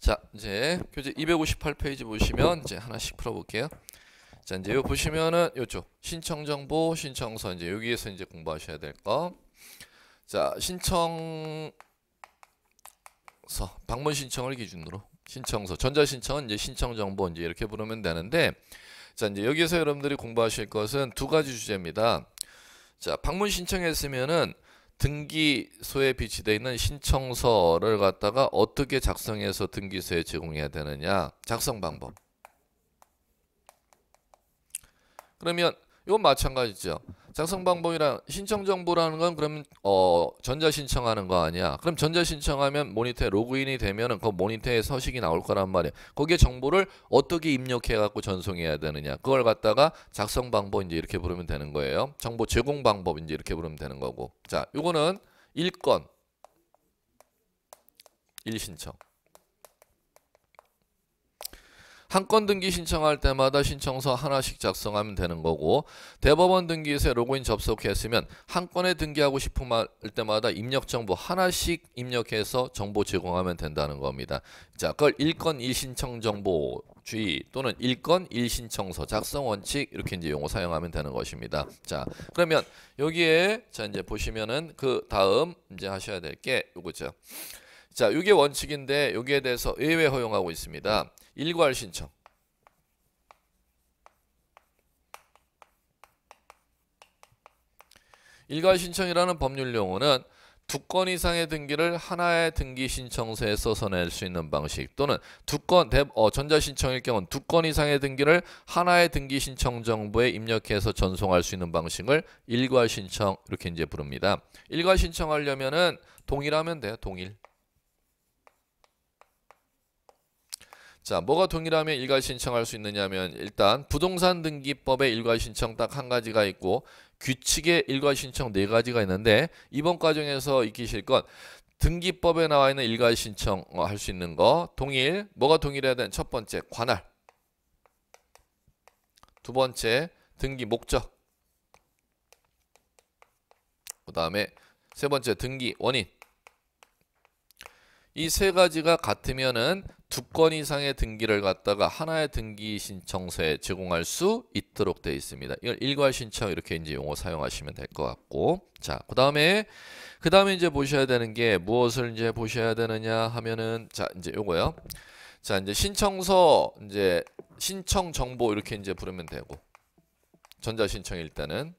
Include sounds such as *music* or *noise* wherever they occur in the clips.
자, 이제 교재 258페이지 보시면 이제 하나씩 풀어볼게요. 자, 이제 요 보시면은 요쪽 신청 정보, 신청서 이제 여기에서 이제 공부하셔야 될 거. 자, 신청서 방문 신청을 기준으로 신청서 전자 신청은 이제 신청 정보 이제 이렇게 부르면 되는데 자, 이제 여기에서 여러분들이 공부하실 것은 두 가지 주제입니다. 자, 방문 신청했으면은 등기소에 비치되어 있는 신청서를 갖다가 어떻게 작성해서 등기소에 제공해야 되느냐 작성 방법 그러면 이건 마찬가지죠. 작성 방법이랑 신청 정보라는 건 그러면 어 전자 신청하는 거 아니야. 그럼 전자 신청하면 모니터에 로그인이 되면은 그 모니터에 서식이 나올 거란 말이야. 거기에 정보를 어떻게 입력해 갖고 전송해야 되느냐. 그걸 갖다가 작성 방법 이제 이렇게 부르면 되는 거예요. 정보 제공 방법 이제 이렇게 부르면 되는 거고. 자, 요거는 1건1신청 한건 등기 신청할 때마다 신청서 하나씩 작성하면 되는 거고 대법원 등기에서 로그인 접속했으면 한 건에 등기하고 싶은 말 때마다 입력 정보 하나씩 입력해서 정보 제공하면 된다는 겁니다. 자, 그걸 일 건 일신청 정보 주의 또는 일 건 일신청서 작성 원칙 이렇게 이제 용어 사용하면 되는 것입니다. 자, 그러면 여기에 자 이제 보시면은 그 다음 이제 하셔야 될게 요거죠. 자, 이게 원칙인데 여기에 대해서 예외 허용하고 있습니다. 일괄 신청. 일괄 신청이라는 법률 용어는 두 건 이상의 등기를 하나의 등기 신청서에서 써낼 수 있는 방식 또는 두건 어, 전자 신청일 경우 두 건 이상의 등기를 하나의 등기 신청 정보에 입력해서 전송할 수 있는 방식을 일괄 신청 이렇게 이제 부릅니다. 일괄 신청하려면은 동일하면 돼요. 동일. 자, 뭐가 동일하면 일괄 신청할 수 있느냐면 일단 부동산 등기법에 일괄 신청 딱 한 가지가 있고 규칙에 일괄 신청 네 가지가 있는데 이번 과정에서 익히실 건 등기법에 나와 있는 일괄 신청 어, 할수 있는 거 동일 뭐가 동일해야 되는 첫 번째 관할 두 번째 등기 목적 그 다음에 세 번째 등기 원인 이 세 가지가 같으면은 두건 이상의 등기를 갖다가 하나의 등기 신청서에 제공할 수 있도록 되어 있습니다. 이걸 일괄 신청 이렇게 이제 용어 사용하시면 될 것 같고 자, 그다음에 그다음에 이제 보셔야 되는 게 무엇을 이제 보셔야 되느냐 하면은 자, 이제 요거요. 자, 이제 신청서 이제 신청 정보 이렇게 이제 부르면 되고 전자 신청 일단은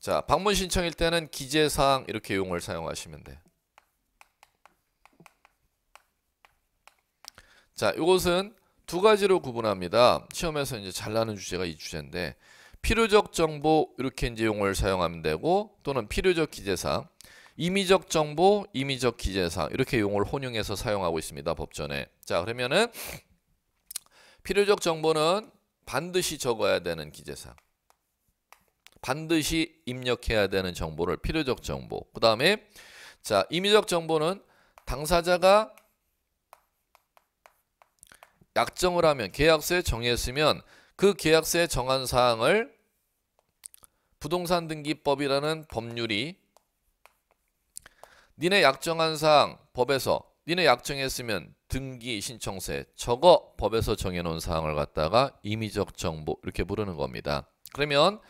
자, 방문 신청일 때는 기재 사항 이렇게 용어를 사용하시면 돼요. 자, 이것은 두 가지로 구분합니다. 시험에서 이제 잘 나는 주제가 이 주제인데 필요적 정보 이렇게 이제 용어를 사용하면 되고 또는 필요적 기재사 임의적 정보, 임의적 기재사 이렇게 용어를 혼용해서 사용하고 있습니다. 법전에. 자, 그러면은 필요적 정보는 반드시 적어야 되는 기재사 반드시 입력해야 되는 정보를 필요적 정보. 그다음에 자, 임의적 정보는 당사자가 약정을 하면 계약서에 정했으면 그 계약서에 정한 사항을 부동산 등기법이라는 법률이 니네 약정한 사항 법에서 니네 약정했으면 등기 신청서에 적어 법에서 정해놓은 사항을 갖다가 임의적 정보 이렇게 부르는 겁니다. 그러면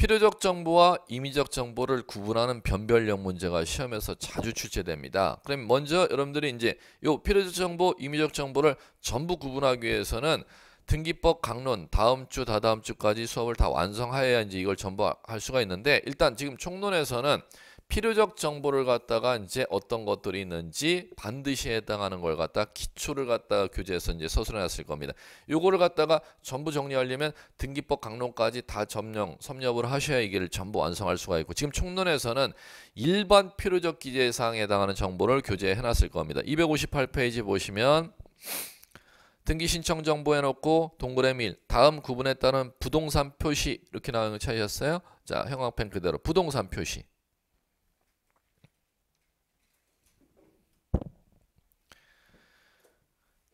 필요적 정보와 임의적 정보를 구분하는 변별력 문제가 시험에서 자주 출제됩니다. 그럼 먼저 여러분들이 이제 요 필요적 정보, 임의적 정보를 전부 구분하기 위해서는 등기법 강론 다음 주 다다음 주까지 수업을 다 완성하여야 이제 이걸 전부 할 수가 있는데 일단 지금 총론에서는 필요적 정보를 갖다가 이제 어떤 것들이 있는지 반드시 해당하는 걸 갖다 기초를 갖다가 교재에서 이제 서술해 놨을 겁니다. 요거를 갖다가 전부 정리하려면 등기법 강론까지 다 점령, 섭렵을 하셔야 이게 전부 완성할 수가 있고 지금 총론에서는 일반 필요적 기재 사항에 해당하는 정보를 교재에 해 놨을 겁니다. 258페이지 보시면 등기 신청 정보 해놓고 동그라미 1 다음 구분에 따른 부동산 표시 이렇게 나오는 거 찾으셨어요? 자 형광펜 그대로 부동산 표시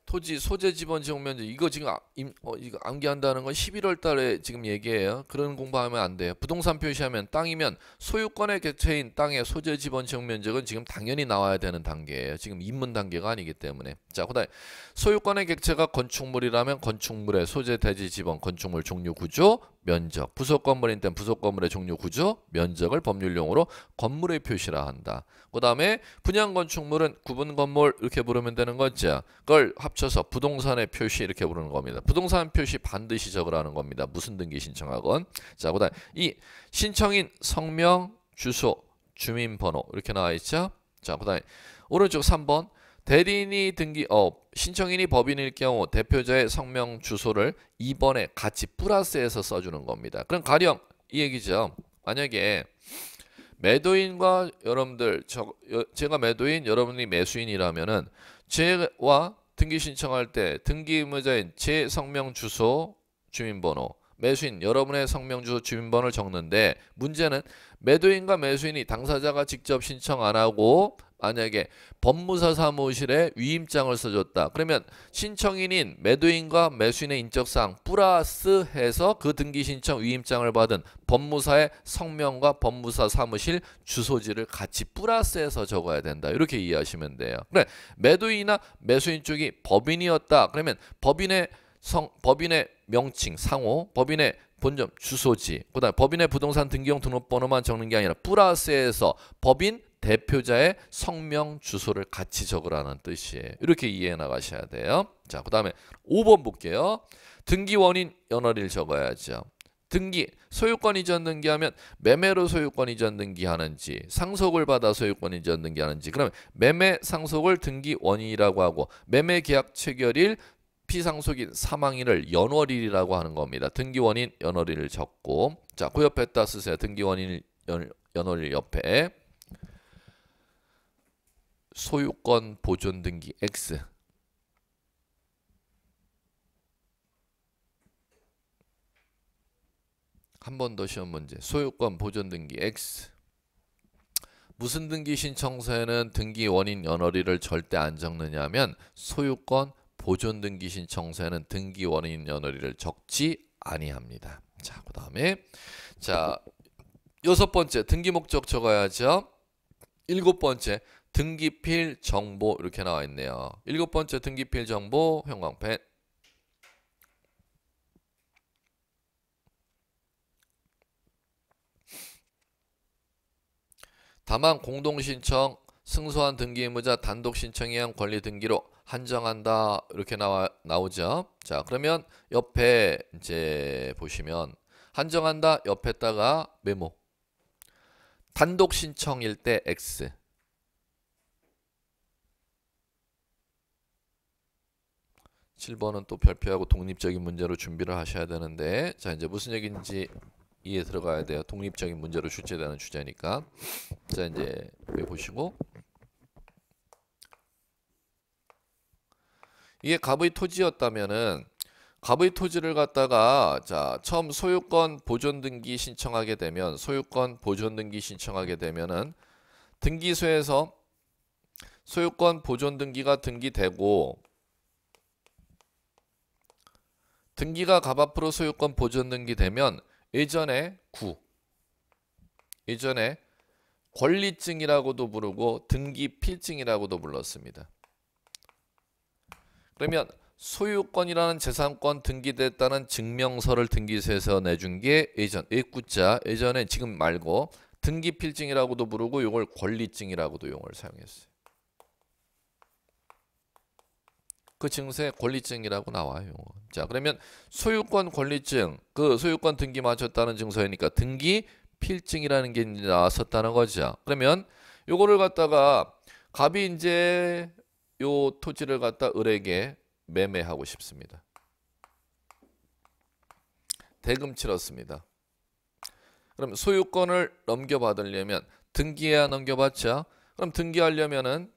토지 소재 지번 지역 면적 이거 지금 아, 임, 어, 이거 암기한다는 건 11월 달에 지금 얘기해요. 그런 공부하면 안 돼요. 부동산 표시하면 땅이면 소유권의 개체인 땅의 소재 지번 지역 면적은 지금 당연히 나와야 되는 단계예요. 지금 입문 단계가 아니기 때문에. 자, 그다음에 소유권의 객체가 건축물이라면 건축물의 소재 대지 지번 건축물 종류 구조 면적, 부속 건물인 땐 부속 건물의 종류 구조, 면적을 법률용어로 건물의 표시라 한다. 그 다음에 분양 건축물은 구분 건물 이렇게 부르면 되는 거죠. 그걸 합쳐서 부동산의 표시 이렇게 부르는 겁니다. 부동산 표시 반드시 적으라는 겁니다. 무슨 등기 신청하건. 자, 그 다음 에이 신청인 성명, 주소, 주민번호 이렇게 나와 있죠. 자, 그 다음에 오른쪽 3번 대리인이 등기 업 어, 신청인이 법인일 경우 대표자의 성명 주소를 이번에 같이 플러스해서 써주는 겁니다. 그럼 가령 이 얘기죠. 만약에 매도인과 여러분들 저, 여, 제가 매도인 여러분이 매수인이라면은 제와 등기 신청할 때 등기 의무자인 제 성명 주소 주민번호 매수인 여러분의 성명주 주민번호를 적는데 문제는 매도인과 매수인이 당사자가 직접 신청 안 하고 만약에 법무사 사무실에 위임장을 써줬다. 그러면 신청인인 매도인과 매수인의 인적사항 플러스 해서 그 등기 신청 위임장을 받은 법무사의 성명과 법무사 사무실 주소지를 같이 플러스해서 적어야 된다. 이렇게 이해하시면 돼요. 그래 매도인이나 매수인 쪽이 법인이었다. 그러면 법인의 성, 법인의 명칭, 상호, 법인의 본점, 주소지, 그다음 법인의 부동산 등기용 등록번호만 적는 게 아니라 플러스에서 법인 대표자의 성명 주소를 같이 적으라는 뜻이에요. 이렇게 이해해 나가셔야 돼요. 자, 그 다음에 5번 볼게요. 등기원인 연월일 적어야죠. 등기, 소유권 이전 등기하면 매매로 소유권 이전 등기하는지 상속을 받아 소유권 이전 등기하는지 그러면 매매 상속을 등기원인이라고 하고 매매 계약 체결일 피상속인 사망일을 연월일이라고 하는 겁니다. 등기원인 연월일을 적고 자, 그 옆에 다 쓰세요. 등기원인 연, 연월일 옆에 소유권 보존 등기 X 한 번 더 시험 문제 소유권 보존 등기 X 무슨 등기 신청서에는 등기 원인 연월일을 절대 안 적느냐 하면 소유권 보존 등기 신청서에는 등기 원인 연월일을 적지 아니합니다. 자, 그다음에 자, 여섯 번째 등기 목적 적어야죠. 일곱 번째 등기필 정보 이렇게 나와 있네요. 일곱 번째 등기필 정보 형광펜 다만 공동신청, 승소한 등기 의무자 단독 신청에 의한 권리 등기로 한정한다 이렇게 나와 나오죠. 자 그러면 옆에 이제 보시면 한정한다 옆에다가 메모 단독 신청일 때 x 7번은또 별표하고 독립적인 문제로 준비를 하셔야 되는데 자 이제 무슨 얘기인지 이해 들어가야 돼요. 독립적인 문제로 출제되는 주제니까 자 이제 보시고 이게 갑의 토지였다면은 갑의 토지를 갖다가 자 처음 소유권 보존 등기 신청하게 되면 소유권 보존 등기 신청하게 되면은 등기소에서 소유권 보존 등기가 등기되고 등기가 갑 앞으로 소유권 보존 등기되면 예전에 구 예전에 권리증이라고도 부르고 등기필증이라고도 불렀습니다. 그러면 소유권이라는 재산권 등기됐다는 증명서를 등기소에서 내준 게 예전 예구자 예전에 지금 말고 등기필증이라고도 부르고 이걸 권리증이라고도 용어를 사용했어요. 그 증세 권리증이라고 나와요. 자 그러면 소유권 권리증 그 소유권 등기 맞췄다는 증서이니까 등기 필증이라는 게 나왔었다는 거죠. 그러면 요거를 갖다가 갑이 이제 요 토지를 갖다 을에게 매매하고 싶습니다. 대금 치렀습니다. 그럼 소유권을 넘겨받으려면 등기해 넘겨받죠. 그럼 등기하려면은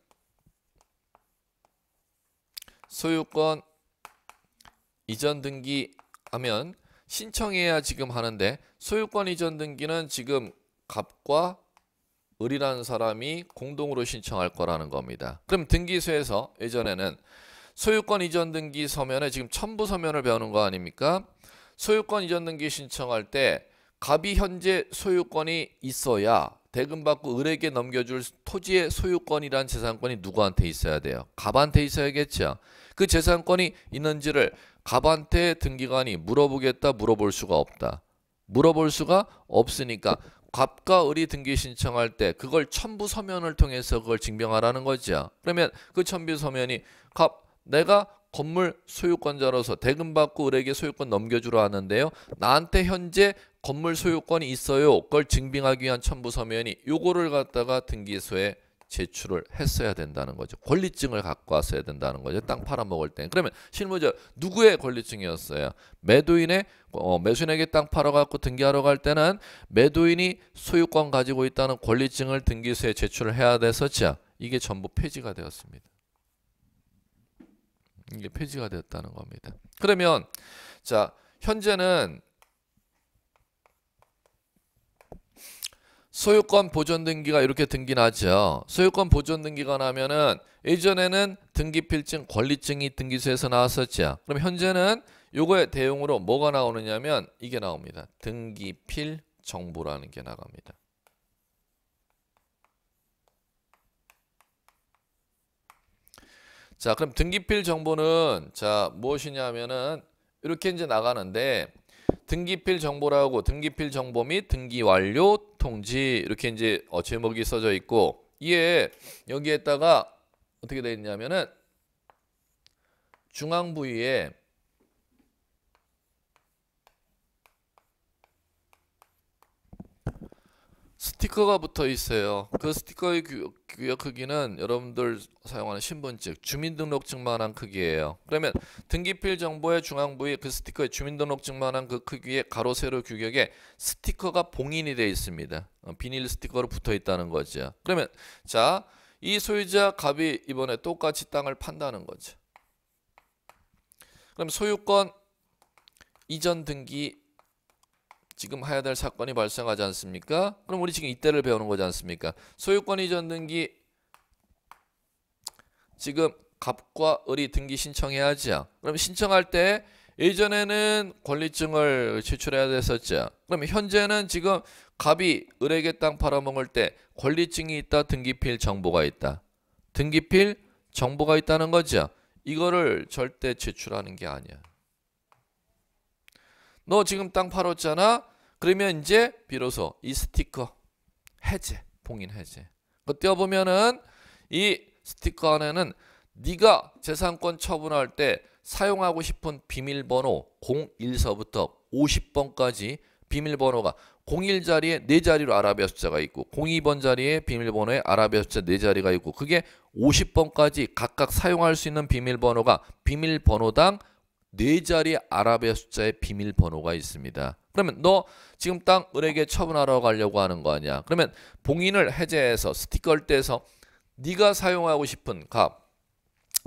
소유권 이전 등기 하면 신청해야 지금 하는데 소유권 이전 등기는 지금 값과 을이라는 사람이 공동으로 신청할 거라는 겁니다. 그럼 등기소에서 예전에는 소유권 이전 등기 서면에 지금 첨부 서면을 배우는 거 아닙니까? 소유권 이전 등기 신청할 때 갑이 현재 소유권이 있어야 대금 받고 을에게 넘겨줄 토지의 소유권이란 재산권이 누구한테 있어야 돼요? 갑한테 있어야겠죠. 그 재산권이 있는지를 갑한테 등기관이 물어보겠다 물어볼 수가 없다. 물어볼 수가 없으니까 갑과 을이 등기 신청할 때 그걸 첨부 서면을 통해서 그걸 증명하라는 거죠. 그러면 그 첨부 서면이 갑 내가 건물 소유권자로서 대금 받고 을에게 소유권 넘겨주러왔는데요 나한테 현재 건물 소유권이 있어요. 그걸 증빙하기 위한 첨부 서면이 요거를 갖다가 등기소에 제출을 했어야 된다는 거죠. 권리증을 갖고 왔어야 된다는 거죠. 땅 팔아먹을 때. 그러면 실무자 누구의 권리증이었어요? 매도인의 어, 매수인에게 땅 팔아갖고 등기하러 갈 때는 매도인이 소유권 가지고 있다는 권리증을 등기소에 제출을 해야 돼서 자 이게 전부 폐지가 되었습니다. 이게 폐지가 되었다는 겁니다. 그러면 자 현재는 소유권 보존 등기가 이렇게 등기 나죠. 소유권 보존 등기가 나면은 예전에는 등기필증 권리증이 등기소에서 나왔었죠. 그럼 현재는 요거의 대용으로 뭐가 나오느냐면 이게 나옵니다. 등기필 정보라는 게 나갑니다. 자, 그럼 등기필 정보는 자, 무엇이냐면은 이렇게 이제 나가는데 등기필 정보라고 등기필 정보 및 등기 완료 통지 이렇게 이제 어, 제목이 써져 있고 이에 여기에다가 어떻게 되어 있냐면은 중앙 부위에 스티커가 붙어 있어요. 그 스티커의 규, 격 크기는 여러분들 사용하는 신분증, 주민등록증만한 크기예요. 그러면 등기필 정보의 중앙 부위 그 스티커의 주민등록증만한 그 크기의 가로 세로 규격에 스티커가 봉인이 되어 있습니다. 어, 비닐 스티커로 붙어 있다는 거죠. 그러면 자, 이 소유자 갑이 이번에 똑같이 땅을 판다는 거죠. 그럼 소유권 이전 등기 지금 하야될 사건이 발생하지 않습니까? 그럼 우리 지금 이때를 배우는 거지 않습니까? 소유권 이전 등기 지금 갑과 을이 등기 신청해야죠. 그럼 신청할 때 예전에는 권리증을 제출해야 됐었죠. 그럼 현재는 지금 갑이 을에게 땅 팔아먹을 때 권리증이 있다, 등기필 정보가 있다. 등기필 정보가 있다는 거죠. 이거를 절대 제출하는 게 아니야. 너 지금 땅 팔았잖아. 그러면 이제 비로소 이 스티커 해제, 봉인 해제. 그 떼어보면은 이 스티커 안에는 네가 재산권 처분할 때 사용하고 싶은 비밀번호 01서부터 50번까지 비밀번호가 01 자리에 4 자리로 아라비아 숫자가 있고 02번 자리에 비밀번호에 아라비아 숫자 4 자리가 있고 그게 50번까지 각각 사용할 수 있는 비밀번호가 비밀번호당 4 자리 아라비아 숫자의 비밀번호가 있습니다. 그러면 너 지금 땅 을에게 처분하러 가려고 하는 거 아니야. 그러면 봉인을 해제해서 스티커를 떼서 네가 사용하고 싶은 값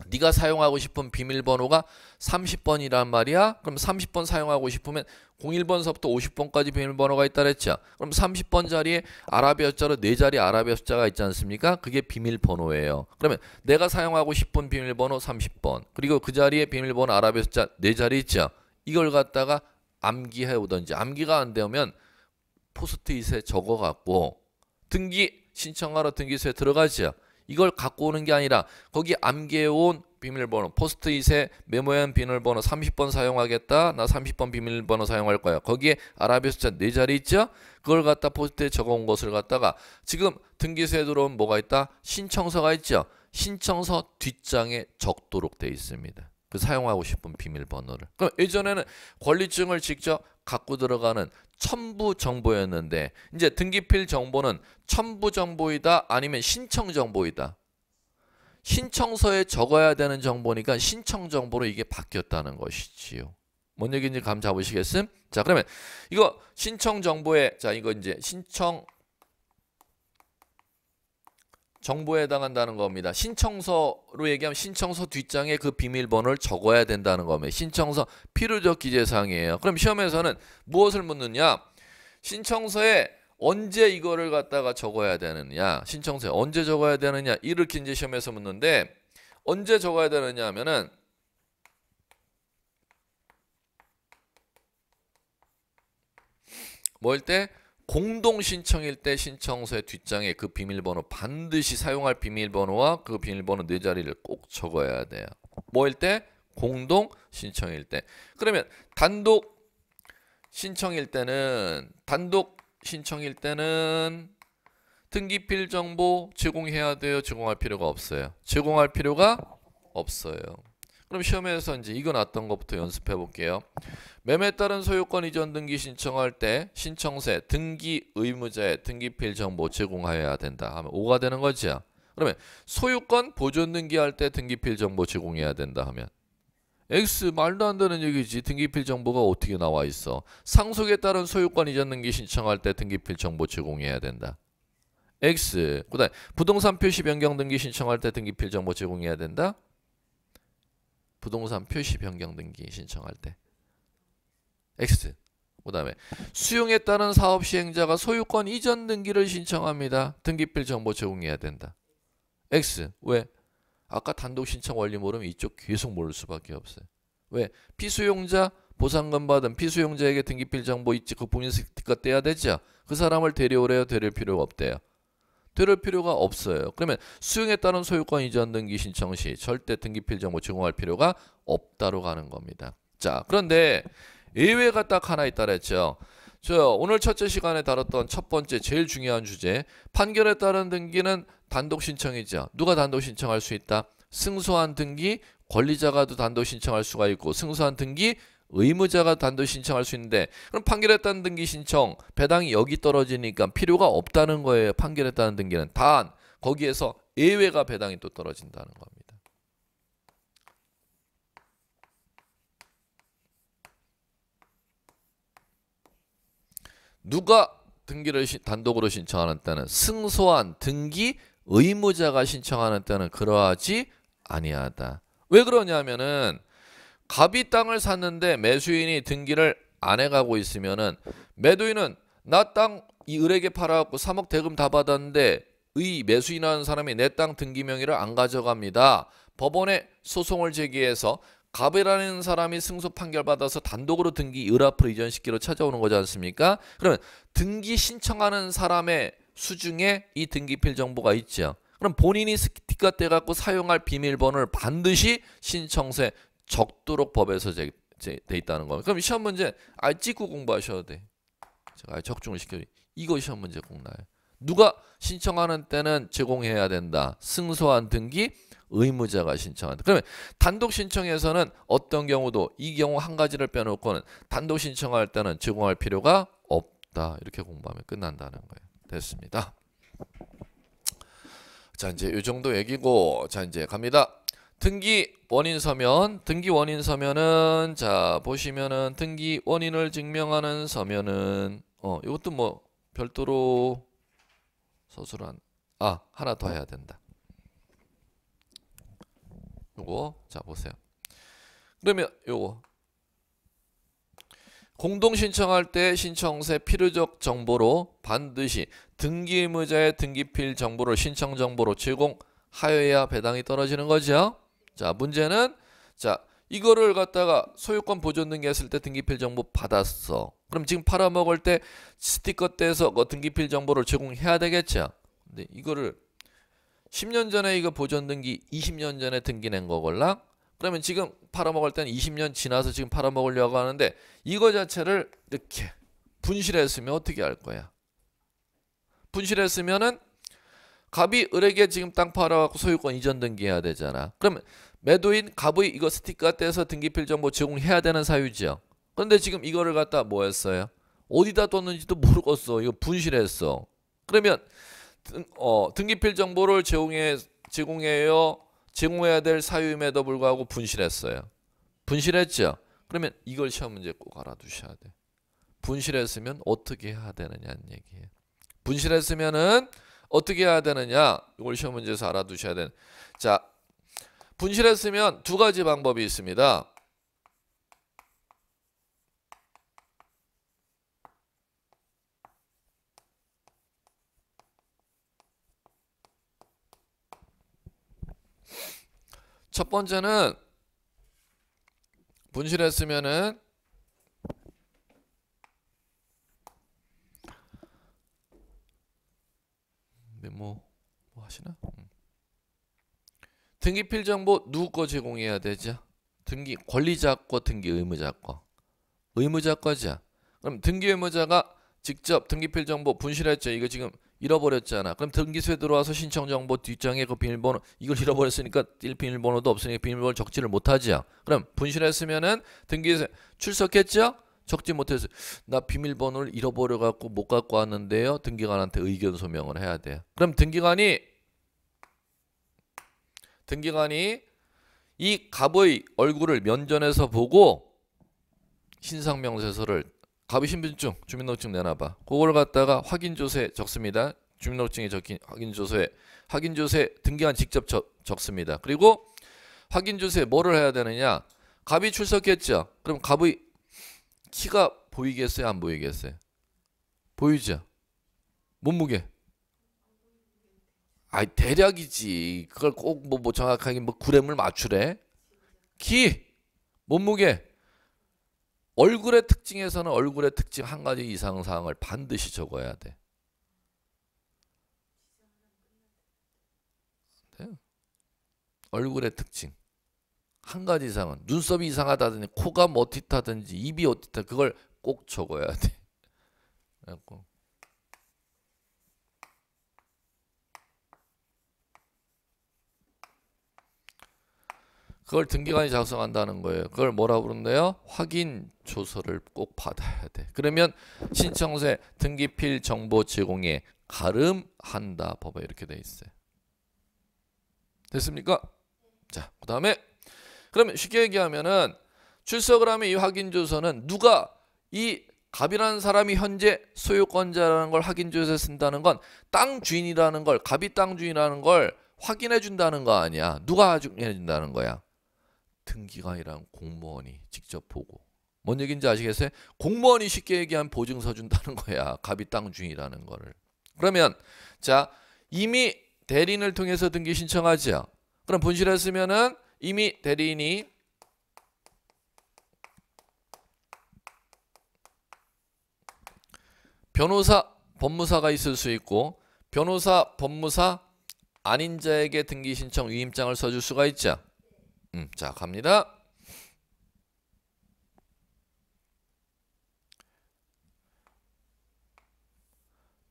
네가 사용하고 싶은 비밀번호가 30번이란 말이야. 그럼 30번 사용하고 싶으면 01번서부터 50번까지 비밀번호가 있다 그랬죠. 그럼 30번 자리에 아랍의 숫자로 4 자리 아랍의 숫자가 있지 않습니까? 그게 비밀번호예요. 그러면 내가 사용하고 싶은 비밀번호 30번. 그리고 그 자리에 비밀번호 아랍의 숫자 4 자리 있죠. 이걸 갖다가 암기해 오든지 암기가 안 되면 포스트잇에 적어 갖고 등기 신청하러 등기소에 들어가죠 이걸 갖고 오는 게 아니라 거기 암기해 온 비밀번호 포스트잇에 메모한 비밀번호 30번 사용하겠다. 나 30번 비밀번호 사용할 거야. 거기에 아라비아 숫자 네 자리 있죠? 그걸 갖다 포스트에 적어온 것을 갖다가 지금 등기소에 들어온 뭐가 있다? 신청서가 있죠. 신청서 뒷장에 적도록 돼 있습니다. 그 사용하고 싶은 비밀번호를. 그럼 예전에는 권리증을 직접 갖고 들어가는 첨부 정보였는데 이제 등기필 정보는 첨부 정보이다 아니면 신청 정보이다. 신청서에 적어야 되는 정보니까 신청 정보로 이게 바뀌었다는 것이지요. 뭔 얘기인지 감 잡으시겠음? 자, 그러면 이거 신청 정보에 자, 이거 이제 신청 정보에 해당한다는 겁니다. 신청서로 얘기하면 신청서 뒷장에 그 비밀번호를 적어야 된다는 겁니다. 신청서 필요적 기재사항이에요. 그럼 시험에서는 무엇을 묻느냐? 신청서에 언제 이거를 갖다가 적어야 되느냐? 신청서에 언제 적어야 되느냐? 이렇게기제 시험에서 묻는데 언제 적어야 되느냐 하면은 뭘 때? 공동 신청일 때 신청서의 뒷장에 그 비밀번호 반드시 사용할 비밀번호와 그 비밀번호 네 자리를 꼭 적어야 돼요. 뭐일 때? 공동 신청일 때. 그러면 단독 신청일 때는 단독 신청일 때는 등기필 정보 제공해야 돼요. 제공할 필요가 없어요. 제공할 필요가 없어요. 그럼 시험에서 이제 이거 났던 것부터 연습해 볼게요. 매매 따른 소유권 이전 등기 신청할 때 신청세 등기 의무자의 등기필 정보 제공하여야 된다 하면 5가 되는 거죠. 그러면 소유권 보존 등기할 때 등기필 정보 제공해야 된다 하면 X 말도 안 되는 얘기지 등기필 정보가 어떻게 나와 있어 상속에 따른 소유권 이전 등기 신청할 때 등기필 정보 제공해야 된다 X 그다음 부동산 표시 변경 등기 신청할 때 등기필 정보 제공해야 된다 부동산 표시 변경 등기 신청할 때 X 그 다음에 수용에 따른 사업 시행자가 소유권 이전 등기를 신청합니다. 등기필 정보 제공해야 된다. X 왜? 아까 단독 신청 원리 모르면 이쪽 계속 모를 수밖에 없어요. 왜? 피수용자 보상금 받은 피수용자에게 등기필 정보 있지 그 본인 스티커 떼야 그 되죠. 그 사람을 데려오래요. 데릴 필요가 없대요. 들을 필요가 없어요. 그러면 수용에 따른 소유권 이전 등기 신청 시 절대 등기필 정보 제공할 필요가 없다로 가는 겁니다. 자, 그런데 예외가 딱 하나 있다랬죠. 그저 오늘 첫째 시간에 다뤘던 첫 번째 제일 중요한 주제 판결에 따른 등기는 단독 신청이죠. 누가 단독 신청할 수 있다? 승소한 등기 권리자가도 단독 신청할 수가 있고 승소한 등기 의무자가 단독 신청할 수 있는데 그럼 판결했다는 등기 신청 배당이 여기 떨어지니까 필요가 없다는 거예요. 판결했다는 등기는 단 거기에서 예외가 배당이 또 떨어진다는 겁니다. 누가 등기를 단독으로 신청하는 때는 승소한 등기 의무자가 신청하는 때는 그러하지 아니하다. 왜 그러냐면은 갑이 땅을 샀는데 매수인이 등기를 안 해가고 있으면은 매도인은 나 땅 이 을에게 팔아갖고 3억 대금 다 받았는데 의 매수인하는 사람이 내 땅 등기 명의를 안 가져갑니다. 법원에 소송을 제기해서 갑이라는 사람이 승소 판결받아서 단독으로 등기 을 앞으로 이전시키러 찾아오는 거지 않습니까? 그러면 등기 신청하는 사람의 수중에 이 등기필 정보가 있죠. 그럼 본인이 스티커 떼갖고 사용할 비밀번호를 반드시 신청서에 적도록 법에서 제, 제, 돼 있다는 거. 그럼 시험 문제 아 찍고 공부하셔야 돼. 제가 적중을 시켜. 이거 시험 문제 꼭 나요. 누가 신청하는 때는 제공해야 된다. 승소한 등기 의무자가 신청한다. 그러면 단독 신청에서는 어떤 경우도 이 경우 한 가지를 빼놓고는 단독 신청할 때는 제공할 필요가 없다. 이렇게 공부하면 끝난다는 거예요. 됐습니다. 자 이제 이 정도 얘기고 자 이제 갑니다. 등기 원인 서면, 등기 원인 서면은 자 보시면은 등기 원인을 증명하는 서면은 어 이것도 뭐 별도로 서술한 아 하나 더 해야 된다. 요거 자 보세요. 그러면 요거 공동 신청할 때 신청세 필요적 정보로 반드시 등기 의무자의 등기필 정보를 신청 정보로 제공하여야 배당이 떨어지는 거죠. 자, 문제는 자, 이거를 갖다가 소유권 보존 등기 했을 때 등기필 정보 받았어. 그럼 지금 팔아먹을 때 스티커 떼서 그 등기필 정보를 제공해야 되겠죠. 근데 이거를 10년 전에 이거 보존 등기 20년 전에 등기 낸 거걸랑 그러면 지금 팔아먹을 때는 20년 지나서 지금 팔아먹으려고 하는데 이거 자체를 이렇게 분실했으면 어떻게 할 거야? 분실했으면은 갑이 을에게 지금 땅 팔아갖고 소유권 이전 등기해야 되잖아. 그러면 매도인 갑의 이거 스티커 떼서 등기필 정보 제공해야 되는 사유지요. 근데 지금 이거를 갖다 뭐 했어요? 어디다 뒀는지도 모르겠어. 이거 분실했어. 그러면 등, 어, 등기필 정보를 제공해 제공해요. 제공해야 될 사유임에도 불구하고 분실했어요. 분실했죠. 그러면 이걸 시험 문제 꼭 알아두셔야 돼. 분실했으면 어떻게 해야 되느냐는 얘기예요. 분실했으면은 어떻게 해야 되느냐? 이걸 시험 문제에서 알아두셔야 되는. 자, 분실했으면 두 가지 방법이 있습니다. 첫 번째는 분실했으면은 근데 네, 뭐, 뭐 하시나? 음. 등기필 정보 누구 거 제공해야 되죠? 등기 권리자 거, 등기 의무자 거. 의무자 거죠. 그럼 등기 의무자가 직접 등기필 정보 분실했죠. 이거 지금 잃어버렸잖아. 그럼 등기소에 들어와서 신청 정보 뒷장에 그 비밀번호 이걸 잃어버렸으니까 1 비밀번호도 없으니까 비밀번호 적지를 못하지요. 그럼 분실했으면은 등기소 출석했죠? 적지 못해서 나 비밀번호를 잃어버려 갖고 못 갖고 왔는데요. 등기관한테 의견 소명을 해야 돼요. 그럼 등기관이 등기관이 이 갑의 얼굴을 면전에서 보고 신상명세서를 갑의 신분증 주민등록증 내놔봐. 그걸 갖다가 확인조세 적습니다. 주민등록증에 적힌 확인조세 확인조세 등기관 직접 적, 적습니다. 그리고 확인조세 뭐를 해야 되느냐? 갑이 출석했죠. 그럼 갑의 키가 보이겠어요? 안 보이겠어요? 보이죠? 몸무게. 아 대략이지. 그걸 꼭뭐 뭐 정확하게 뭐 그램을 맞추래. 키, 몸무게. 얼굴의 특징에서는 얼굴의 특징 한 가지 이상 사항을 반드시 적어야 돼. 네? 얼굴의 특징. 한 가지 이상은 눈썹이 이상하다든지 코가 멋티다든지 입이 어떻다 그걸 꼭 적어야 돼. 그래갖고 *laughs* 네, 그걸 등기관이 작성한다는 거예요. 그걸 뭐라 부른대요? 확인 조서를 꼭 받아야 돼. 그러면 신청서에 등기필 정보 제공에 가름한다 법에 이렇게 돼 있어요. 됐습니까? 자, 그 다음에 그러면 쉽게 얘기하면은 출석을 하면 이 확인 조서는 누가 이 갑이라는 사람이 현재 소유권자라는 걸 확인 조서에 쓴다는 건 땅 주인이라는 걸 갑이 땅 주인이라는 걸 확인해 준다는 거 아니야. 누가 확인해 준다는 거야? 등기관이랑 공무원이 직접 보고. 뭔 얘기인지 아시겠어요? 공무원이 쉽게 얘기한 보증서 준다는 거야. 갑이 땅 주인이라는 거를. 그러면 자, 이미 대리인을 통해서 등기 신청하지요. 그럼 분실했으면은 이미 대리인이 변호사, 법무사가 있을 수 있고 변호사, 법무사 아닌 자에게 등기 신청 위임장을 써줄 수가 있죠. 음, 자 갑니다.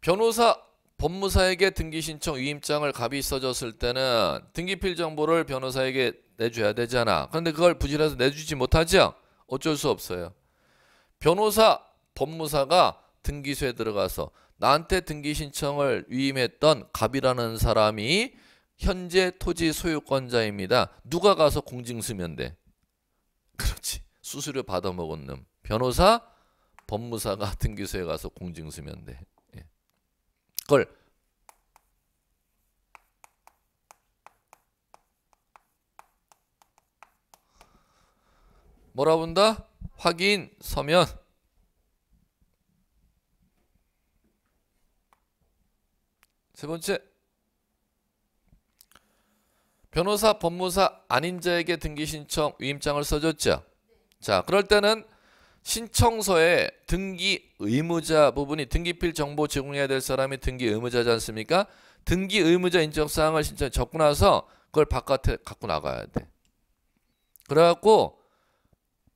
변호사 법무사에게 등기 신청 위임장을 갑이 써줬을 때는 등기필 정보를 변호사에게 내줘야 되잖아. 그런데 그걸 부실해서 내주지 못하죠. 어쩔 수 없어요. 변호사, 법무사가 등기소에 들어가서 나한테 등기 신청을 위임했던 갑이라는 사람이 현재 토지 소유권자입니다. 누가 가서 공증 쓰면 돼? *laughs* 그렇지. 수수료 받아먹은 놈. 변호사, 법무사가 *laughs* 등기소에 가서 공증 쓰면 돼. 그걸 뭐라 본다? 확인 서면 세 번째 변호사, 법무사, 아닌 자에게 등기 신청 위임장을 써줬죠. 자, 그럴 때는 신청서에 등기 의무자 부분이 등기필 정보 제공해야 될 사람이 등기 의무자지 않습니까? 등기 의무자 인정사항을 신청 적고 나서 그걸 바깥에 갖고 나가야 돼. 그래갖고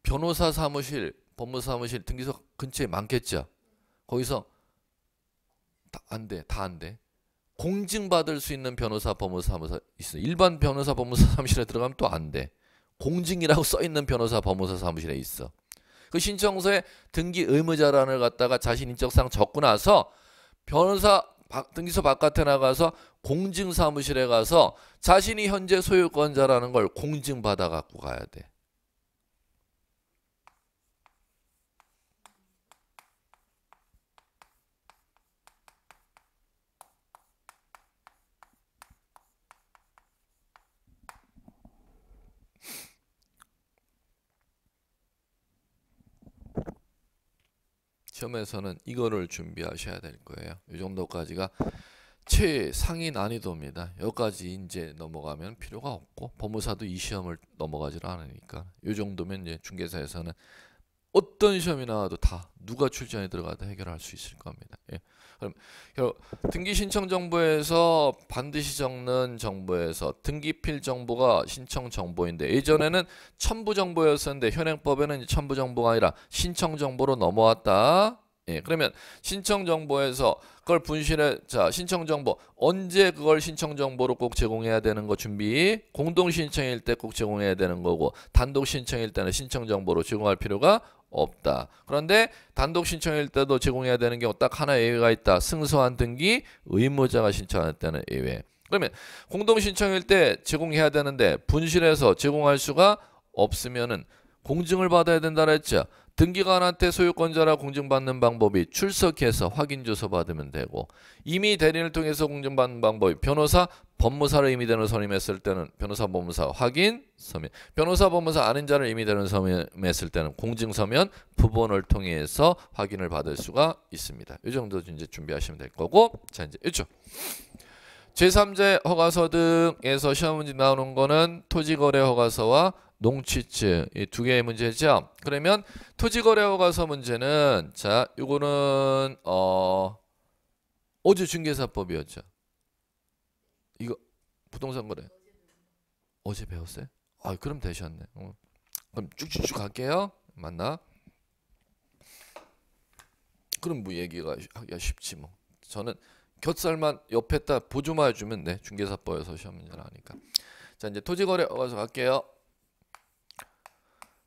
변호사 사무실, 법무사무실 등기소 근처에 많겠죠. 거기서 안 돼, 다 안 돼. 공증받을 수 있는 변호사, 법무사무소 있어. 일반 변호사, 법무사 사무실에 들어가면 또 안 돼. 공증이라고 써 있는 변호사, 법무사 사무실에 있어. 그 신청서에 등기 의무자란을 갖다가 자신 인적상 적고 나서 변호사 등기소 바깥에 나가서 공증사무실에 가서 자신이 현재 소유권자라는 걸 공증받아 갖고 가야 돼. 시험에서는 이거를 준비하셔야 될 거예요. 이 정도까지가 최상위 난이도입니다. 여기까지 이제 넘어가면 필요가 없고 법무사도 이 시험을 넘어가질 않으니까 이 정도면 이제 중개사에서는 어떤 시험이 나와도 다 누가 출전에 들어가도 해결할 수 있을 겁니다. 예. 그럼 등기 신청 정보에서 반드시 적는 정보에서 등기필 정보가 신청 정보인데 예전에는 첨부 정보였었는데 현행법에는 첨부 정보가 아니라 신청 정보로 넘어왔다. 예, 그러면 신청 정보에서 그걸 분실해 자 신청 정보 언제 그걸 신청 정보로 꼭 제공해야 되는 거 준비 공동 신청일 때 꼭 제공해야 되는 거고 단독 신청일 때는 신청 정보로 제공할 필요가 없다. 그런데 단독 신청일 때도 제공해야 되는 게 딱 하나 예외가 있다. 승소한 등기 의무자가 신청할 때는 예외. 그러면 공동 신청일 때 제공해야 되는데 분실해서 제공할 수가 없으면은 공증을 받아야 된다 그랬죠. 등기관한테 소유권자라 공증받는 방법이 출석해서 확인 주소 받으면 되고 이미 대리인을 통해서 공증받는 방법이 변호사 법무사를 임의대로 선임했을 때는 변호사 법무사 확인 서면 변호사 법무사 아닌 자를 임의대로 선임했을 때는 공증 서면 부본을 통해서 확인을 받을 수가 있습니다. 이 정도 이제 준비하시면 될 거고 자 이제 이쪽 제3제 허가서 등에서 시험 문제 나오는 거는 토지거래 허가서와 농취지이두 개의 문제죠. 그러면 토지거래하고 가서 문제는 자 이거는 어 어제 중개사법이었죠. 이거 부동산 거래 어제 배웠어요? 아 그럼 되셨네. 어. 그럼 쭉쭉쭉 갈게요. 맞나? 그럼 뭐 얘기가 하기가 쉽지 뭐. 저는 곁살만 옆에다 보조만 해주면 네 중개사법에서 시험 문제라니까. 자 이제 토지거래 가서 갈게요.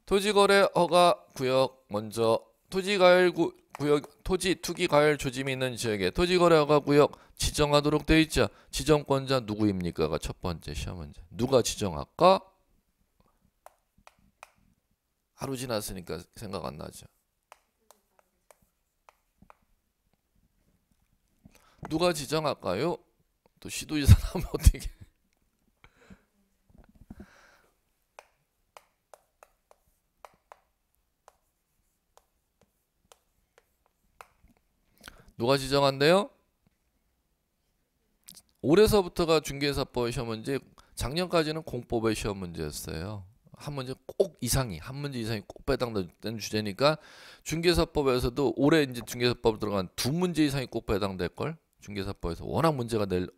토지거래 허가 구역 먼저 토지가열 구, 역 토지 투기 가열 조짐이 있는 지역에 토지거래 허가 구역 지정하도록 되어 있죠 지정권자 누구입니까가 첫 번째 시험 문제 누가 지정할까 하루 지났으니까 생각 안 나죠 누가 지정할까요 또 시도지사 하면 어떻게 누가 지정한대요? 올해서부터가 중개사법의 시험 문제, 작년까지는 공법의 시험 문제였어요. 한 문제 꼭 이상이, 한 문제 이상이 꼭 배당된 주제니까 중개사법에서도 올해 이제 중개사법 들어간 두 문제 이상이 꼭 배당될 걸. 중개사법에서 워낙 문제가 낼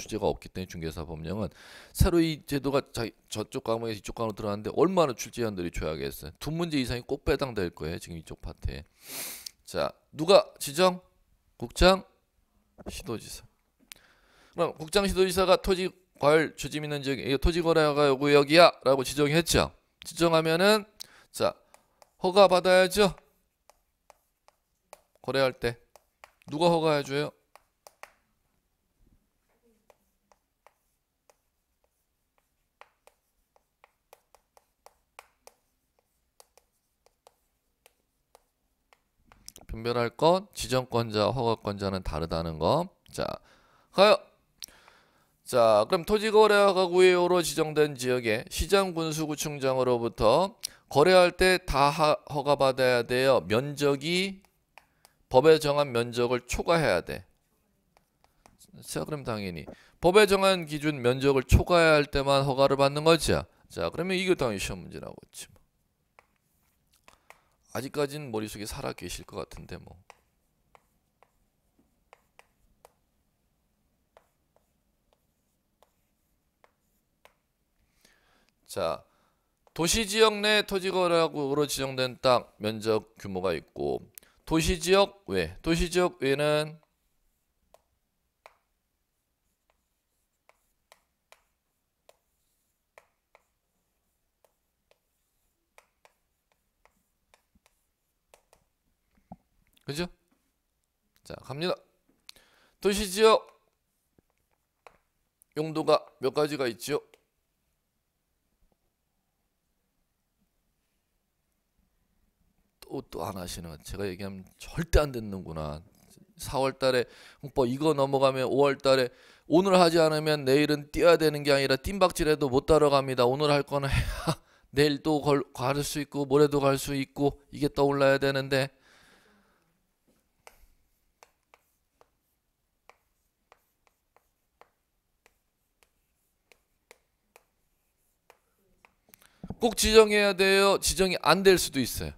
주제가 없기 때문에 중개사법령은 새로 이 제도가 자, 저쪽 과목에서 이쪽 과목으로 들어왔는데 얼마나 출제위원들이 줘야겠어요. 두 문제 이상이 꼭 배당될 거예요. 지금 이쪽 파트에. 자, 누가 지정? 국장 시도지사. 그럼 뭐, 국장 시도지사가 토지 과열 조짐 있는 지역 이 토지 거래가 요구역이야라고 지정했죠. 지정하면은 자 허가 받아야죠. 거래할 때 누가 허가해줘요? 분별할 것, 지정권자, 허가권자는 다르다는 거. 자, 가요. 자, 그럼 토지거래가 구역으로 지정된 지역에 시장군수구청장으로부터 거래할 때 다 허가받아야 돼요. 면적이 법에 정한 면적을 초과해야 돼. 자, 그럼 당연히 법에 정한 기준 면적을 초과해야 할 때만 허가를 받는 거죠. 자, 그러면 이게 당연히 시험 문제라고 했지. 아직까지는 머릿속에 살아 계실 것 같은데 뭐 자, 도시지역 내토지거래으로 지정된 땅 면적 규모가 있고 도시지역 외, 도시지역 외는 그죠? 자, 갑니다. 도시 지역 용도가 몇 가지가 있죠? 또안 하시는 제가 얘기하면 절대 안 듣는구나. 4월 달에 홍보 이거 넘어가면 5월 달에 오늘 하지 않으면 내일은 뛰어야 되는 게 아니라 뜀박질해도 못 따라갑니다. 오늘 할 거는 해야 *laughs* 내일 또 걸, 갈수 있고 모레도 갈 수 있고 이게 떠올라야 되는데 꼭 지정해야 돼요. 지정이 안 될 수도 있어요.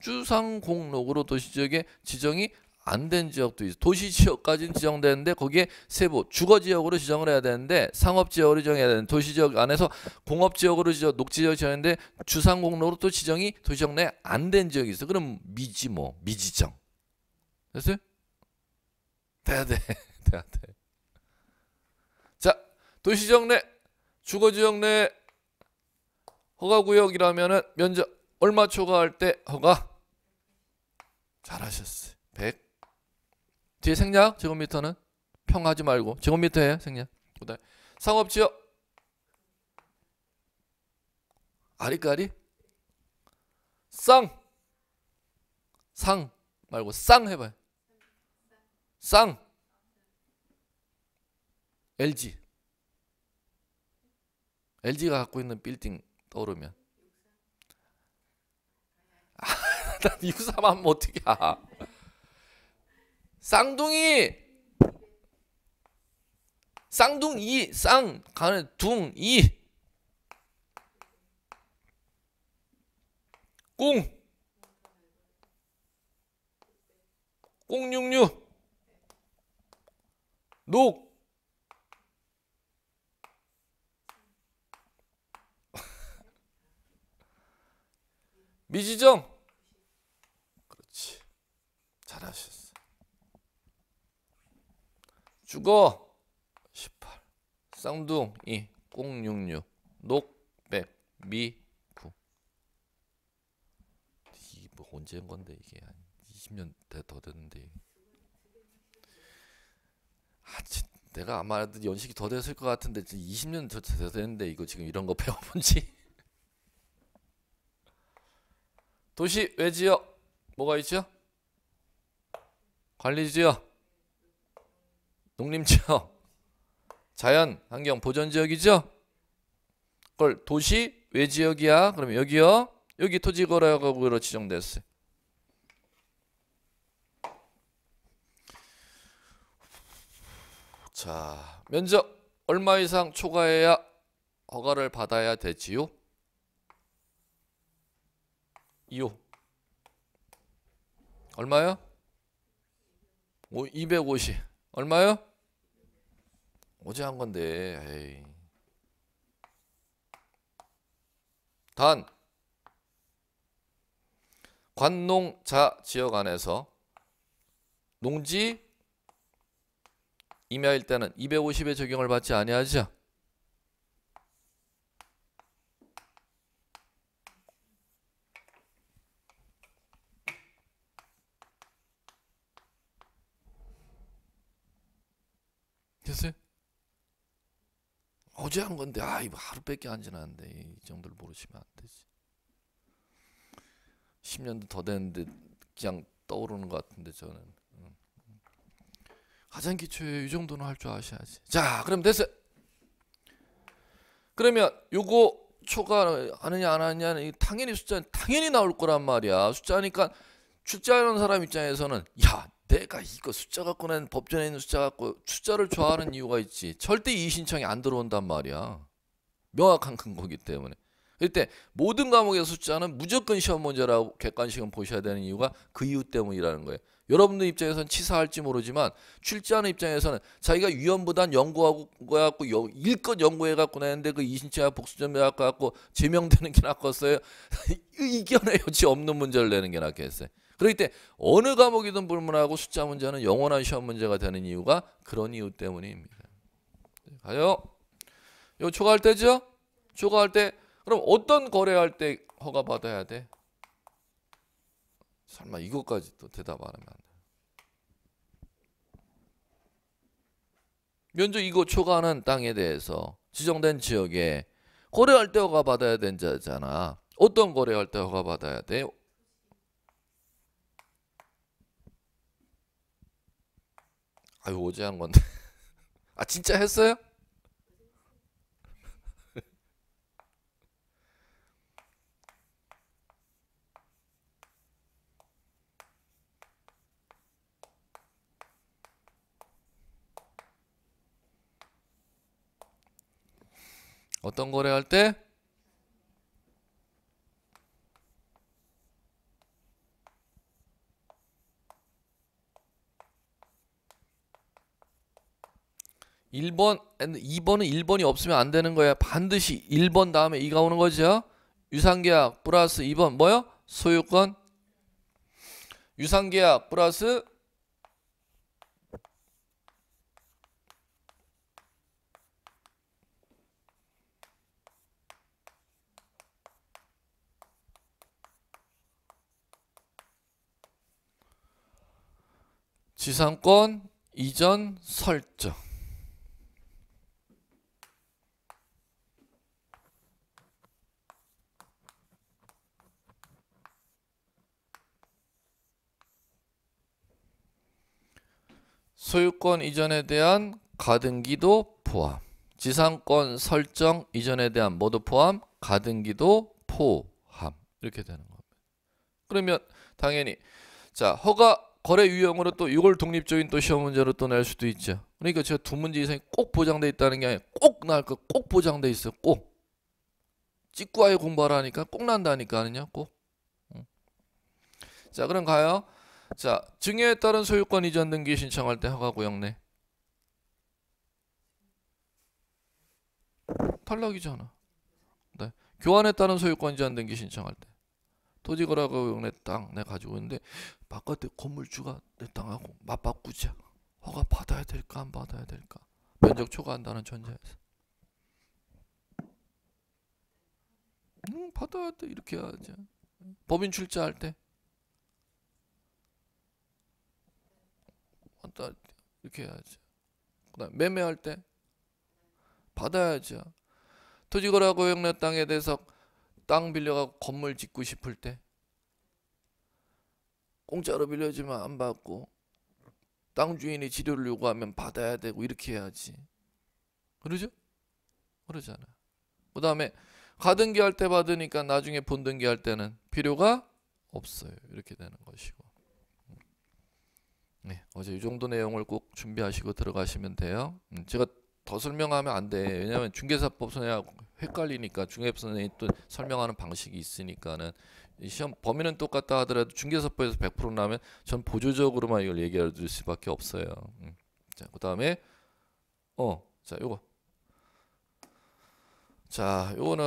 주상공록으로 도시지역에 지정이 안 된 지역도 있어. 도시지역까지는 지정되는데 거기에 세부 주거지역으로 지정을 해야 되는데 상업지역으로 지정해야 되는 도시지역 안에서 공업지역으로 지정 녹지역지정했데 주상공로로 또 지정이 도시정 내에 안된 지역이 있어. 그럼 미지 뭐 미지정. 됐어요? 돼야 돼. *laughs* 돼야 돼. 도시지역 내 주거지역 내 허가구역이라면은 면적 얼마 초과할 때 허가 잘하셨어요 100 뒤에 생략 제곱미터는 평하지 말고 제곱미터예 생략 그다음 상업지역 아리까리 쌍쌍 말고 쌍 해봐요 쌍 LG LG가 갖고 있는 빌딩 떠오르면 아, *laughs* 난육사하면 어떻게 아 쌍둥이 쌍둥이 쌍 가는 둥이 꽁 꽁육류 녹 미지정. 그렇지. 잘하셨어. 죽어. 18. 쌍둥이. 066. 녹백. 미. 구. 이뭐 언제인 건데 이게 20년 더 됐는데. 아진 내가 아마 연식이 더 됐을 것 같은데 20년 더 됐는데 이거 지금 이런 거 *laughs* 배워본지 도시 외지역 뭐가 있죠? 관리지역, 농림지역, 자연 환경 보전 지역이죠. 그걸 도시 외지역이야. 그럼 여기요. 여기 토지거래구역으로 지정됐어요. 자, 면적 얼마 이상 초과해야 허가를 받아야 되지요? 6 얼마요? 250 얼마요? 어제 한 건데 에이. 단 관농자 지역 안에서 농지 임야일 때는 250에 적용을 받지 아니하죠. 됐어요? 어제 한 건데 아 이거 하루밖에 안 지났는데 이 정도를 모르시면 안 되지. 10년도 더 됐는데 그냥 떠오르는 것 같은데 저는. 음. 가장 기초에 이 정도는 할 줄 아셔야지. 자, 그럼 됐어요. 그러면 요거 초과하느냐 안 하느냐는 당연히 숫자 당연히 나올 거란 말이야. 숫자니까 출제하는 사람 입장에서는 야 내가 이거 숫자 갖고 낸 법전에 있는 숫자 갖고 숫자를 좋아하는 이유가 있지. 절대 이의 신청이 안 들어온단 말이야. 명확한 근거기 때문에. 그때 모든 과목의 숫자는 무조건 시험 문제라고 객관식은 보셔야 되는 이유가 그 이유 때문이라는 거예요. 여러분들 입장에서는 치사할지 모르지만 출제하는 입장에서는 자기가 위험보단 연구하고 갖고 일껏 연구해 갖고 내는데 그 이신체와 복수점 해 갖고 제명되는 게 낫겠어요. *laughs* 이겨낼 여지 없는 문제를 내는 게 낫겠어요. 그렇기 때문에 어느 과목이든 불문하고 숫자 문제는 영원한 시험 문제가 되는 이유가 그런 이유 때문입니다. 네, 가요. 요 초과할 때죠? 초과할 때 그럼 어떤 거래할 때 허가 받아야 돼? 설마 이것까지 또 대답 안 하면 안 돼. 면적 이거 초과하는 땅에 대해서 지정된 지역에 거래할 때 허가 받아야 된다잖아. 어떤 거래할 때 허가 받아야 돼요? 아유 어제 한 건데. *laughs* 아 진짜 했어요? *laughs* 어떤 거래할 때 1번, 2번은 1번이 없으면 안 되는 거야. 반드시 1번 다음에 2가 오는 거죠. 유상계약 플러스 2번 뭐요? 소유권. 유상계약 플러스 지상권 이전 설정. 소유권 이전에 대한 가등기도 포함 지상권 설정 이전에 대한 모두 포함 가등기도 포함 이렇게 되는 겁니다 그러면 당연히 자 허가 거래 유형으로 또 이걸 독립적인 또 시험 문제로 또 낼 수도 있죠 그러니까 제가 두 문제 이상이 꼭 보장돼 있다는 게 아니라 꼭 나올 거꼭 보장돼 있어 꼭 찍고 아예 공부하라니까 꼭 난다니까 아니냐 꼭자 그럼 가요 자, 증여에 따른 소유권 이전 등기 신청할 때 허가구역 내 탈락이잖아. 네. 교환에 따른 소유권 이전 등기 신청할 때 토지 거라고 래내 땅, 내 가지고 있는데 바깥에 건물주가 내 땅하고 맞바꾸자. 허가 받아야 될까 안 받아야 될까? 면적 초과한다는 전제에서. 응 받아야 돼 이렇게 해야지. 법인 출자할 때다 이렇게 해야죠. 그다음 매매할 때 받아야죠. 토지거래하고용내 땅에 대해서 땅 빌려가 건물 짓고 싶을 때 공짜로 빌려주면 안 받고 땅 주인이 지료를 요구하면 받아야 되고 이렇게 해야지. 그러죠? 그러잖아. 그 다음에 가등기 할 때 받으니까 나중에 본등기 할 때는 필요가 없어요. 이렇게 되는 것이고. 네, 어제 이 정도 내용을 꼭 준비하시고 들어가시면 돼요. 음, 제가 더 설명하면 안 돼. 왜냐하면 중개사법 선생하고 헷갈리니까 중개사법 선생이 또 설명하는 방식이 있으니까는 시험 범위는 똑같다 하더라도 중개사법에서 100% 나면 전 보조적으로만 이걸 얘기해 드 수밖에 없어요. 음. 자, 그다음에 어, 자, 요거. 자, 요거는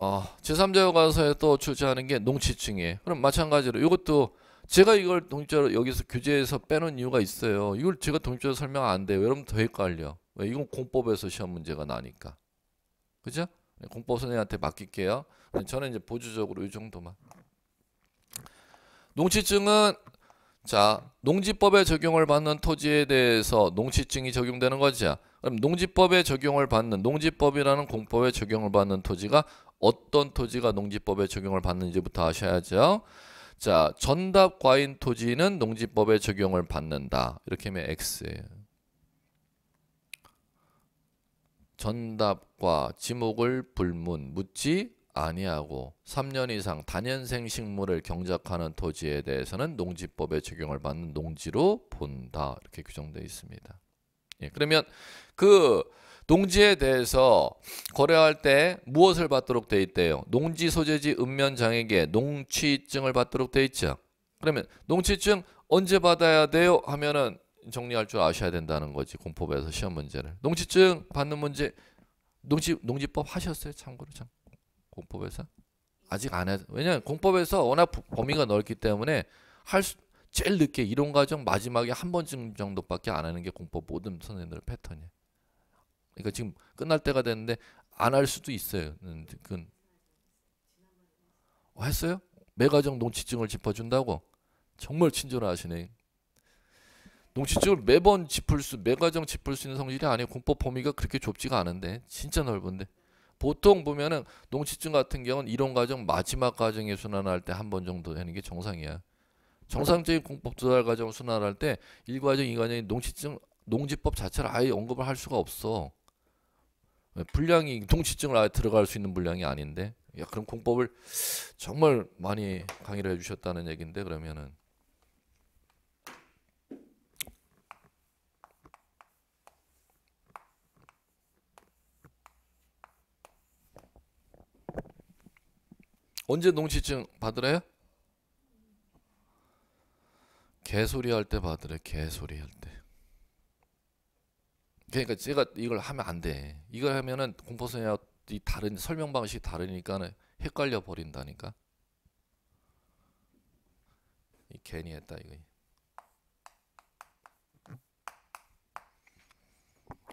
어, 제3자 요관서에 또 출제하는 게 농지증이에요. 그럼 마찬가지로 이것도 제가 이걸 독립자로 여기서 교재에서 빼놓은 이유가 있어요. 이걸 제가 독립자로 설명 안 돼요. 여러분 더 헷갈려. 왜? 이건 공법에서 시험 문제가 나니까. 그죠? 네, 공법 선생님한테 맡길게요. 네, 저는 이제 보조적으로 이 정도만. 농취증은 자 농지법에 적용을 받는 토지에 대해서 농취증이 적용되는 거죠. 그럼 농지법에 적용을 받는 농지법이라는 공법에 적용을 받는 토지가 어떤 토지가 농지법에 적용을 받는지부터 아셔야죠. 자, 전답 과잉 토지는 농지법에 적용을 받는다. 이렇게 하면 x예요. 전답과 지목을 불문 묻지 아니하고 3년 이상 단연생 식물을 경작하는 토지에 대해서는 농지법에 적용을 받는 농지로 본다. 이렇게 규정되어 있습니다. 예, 그러면 그 농지에 대해서 거래할 때 무엇을 받도록 돼 있대요? 농지 소재지 읍면장에게 농취증을 받도록 돼 있죠. 그러면 농취증 언제 받아야 돼요? 하면은 정리할 줄 아셔야 된다는 거지 공법에서 시험 문제를 농취증 받는 문제 농지 농지법 하셨어요 참고로 참 공법에서 아직 안 해. 왜냐면 공법에서 워낙 범위가 넓기 때문에 할 수, 제일 늦게 이론 과정 마지막에 한 번쯤 정도밖에 안 하는 게 공법 모든 선생님들 패턴이에요. 그러니까 지금 끝날 때가 됐는데 안 할 수도 있어요. 음, 그건 어, 했어요? 매가정 농치증을 짚어준다고 정말 친절하시네. 농치증을 매번 짚을 수, 매가정 짚을 수 있는 성질이 아니에요. 공법 범위가 그렇게 좁지가 않은데 진짜 넓은데 보통 보면은 농치증 같은 경우는 이론 과정 마지막 과정에 순환할 때 한 번 정도 하는 게 정상이야. 정상적인 공법 조달 과정 순환할 때 1과정, 2과정인 농치증 농지법 자체를 아예 언급을 할 수가 없어. 분량이 동치증을 아, 들어갈 수 있는 분량이 아닌데 야 그럼 공법을 정말 많이 강의를 해주셨다는 얘기인데 그러면은 언제 농치증 받으래요? 개소리 할때 받으래 개소리 할 때. 그러니까 제가 이걸 하면 안 돼. 이걸 하면은 공포성이와이 다른 설명 방식이 다르니까는 헷갈려 버린다니까. 이 괜히 했다 이거.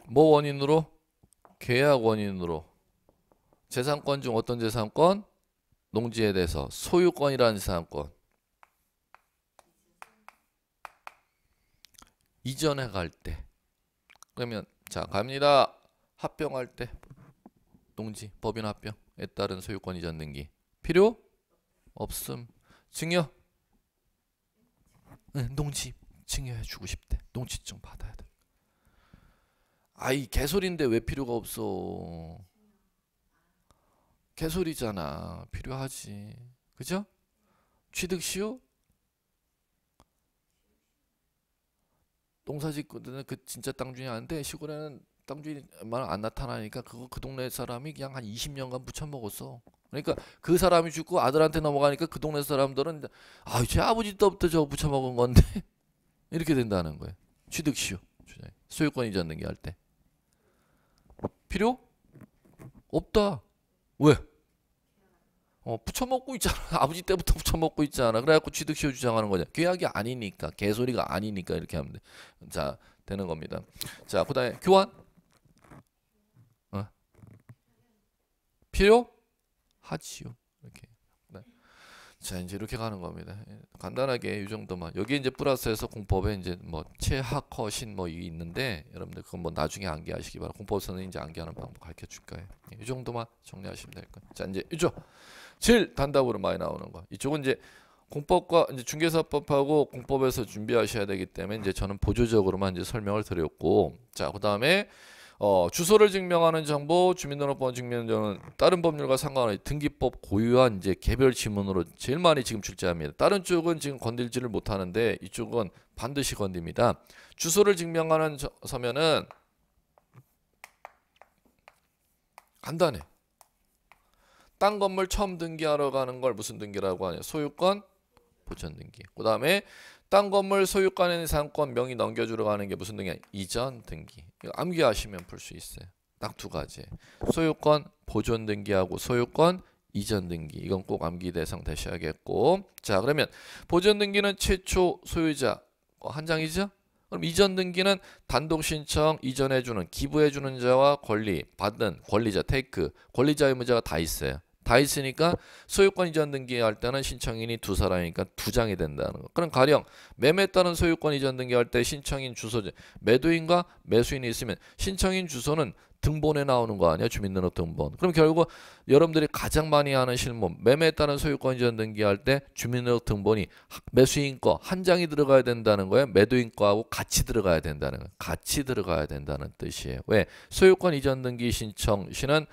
뭐 원인으로? 계약 원인으로. 재산권 중 어떤 재산권? 농지에 대해서 소유권이라는 재산권. 이전에 갈 때. 그러면 자 갑니다. 합병할 때 농지 법인 합병에 따른 소유권이전 등기 필요 없음. 증여 응, 농지 증여해 주고 싶대. 농지증 받아야 돼. 아이 개소리인데 왜 필요가 없어? 개소리잖아. 필요하지. 그죠? 취득시효 농사 짓고 그 진짜 땅 주인이 아는데 시골에는 땅주인이말 안 나타나니까 그거 그 동네 사람이 그냥 한 20년간 부쳐 먹었어. 그러니까 그 사람이 죽고 아들한테 넘어가니까 그 동네 사람들은 아제 아, 아버지 때부터 저 부쳐 먹은 건데 *laughs* 이렇게 된다는 거예요. 취득시효 소유권 이전 는게 할때 필요 없다. 왜? 어, 붙여먹고 있잖아. *laughs* 아버지 때부터 붙여먹고 있잖아. 그래갖고 취득시효 주장하는 거냐. 계약이 아니니까. 개소리가 아니니까. 이렇게 하면 돼. 자, 되는 겁니다. 자, 그 다음에 교환. 어. 필요? 하지요. 이렇게. 네. 자, 이제 이렇게 가는 겁니다. 간단하게 이 정도만. 여기 이제 플러스에서 공법에 이제 뭐 체하커신 뭐 있는데 여러분들 그건 뭐 나중에 암기하시기 바랍니다. 공법에서는 이제 암기하는 방법 가르쳐 줄거요이 정도만 정리하시면 될 거예요. 자, 이제 이죠. 제일 단답으로 많이 나오는 거. 이쪽은 이제 공법과 이제 중개사법하고 공법에서 준비하셔야 되기 때문에 이제 저는 보조적으로만 이제 설명을 드렸고 자 그다음에 어, 주소를 증명하는 정보, 주민등록번호 증명은 다른 법률과 상관없이 등기법 고유한 이제 개별 지문으로 제일 많이 지금 출제합니다. 다른 쪽은 지금 건들지를 못하는데 이쪽은 반드시 건듭니다. 주소를 증명하는 저, 서면은 간단해. 땅 건물 처음 등기하러 가는 걸 무슨 등기라고 하냐? 소유권 보전 등기. 그다음에 땅 건물 소유권의상권 명의 넘겨주러 가는 게 무슨 등기야? 이전 등기. 이거 암기하시면 풀수 있어요. 딱 두 가지. 소유권 보존 등기하고 소유권 이전 등기. 이건 꼭 암기 대상 되셔야겠고. 자, 그러면 보존 등기는 최초 소유자 어, 한 장이죠? 그럼 이전 등기는 단독 신청 이전해 주는 기부해 주는 자와 권리 받은 권리자 테이크 권리자 의문제가다 있어요. 다 있으니까 소유권 이전 등기할 때는 신청인이 두 사람이니까 두 장이 된다는 거. 그럼 가령 매매 따른 소유권 이전 등기할 때 신청인 주소 매도인과 매수인이 있으면 신청인 주소는 등본에 나오는 거 아니야 주민등록 등본 그럼 결국 여러분들이 가장 많이 하는 실무 매매에 따른 소유권 이전 등기할 때 주민등록 등본이 매수인 거 한 장이 들어가야 된다는 거예요 매도인 거하고 같이 들어가야 된다는 거예요 같이 들어가야 된다는 뜻이에요 왜 소유권 이전 등기 신청 시는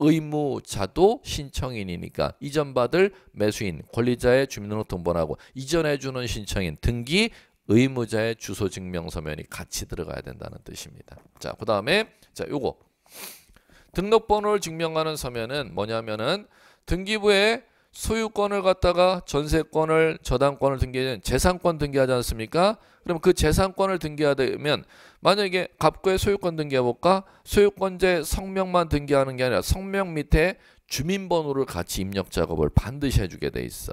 의무자도 신청인이니까 이전받을 매수인, 권리자의 주민등록등본하고 이전해주는 신청인, 등기 의무자의 주소증명서면이 같이 들어가야 된다는 뜻입니다. 자, 그 다음에 자 요거 등록번호를 증명하는 서면은 뭐냐면은 등기부에 소유권을 갖다가 전세권을 저당권을 등기하는 재산권 등기하지 않습니까? 그럼 그 재산권을 등기하면 만약에 갑구의 소유권 등기해볼까? 소유권자의 성명만 등기하는 게 아니라 성명 밑에 주민번호를 같이 입력 작업을 반드시 해주게 돼 있어.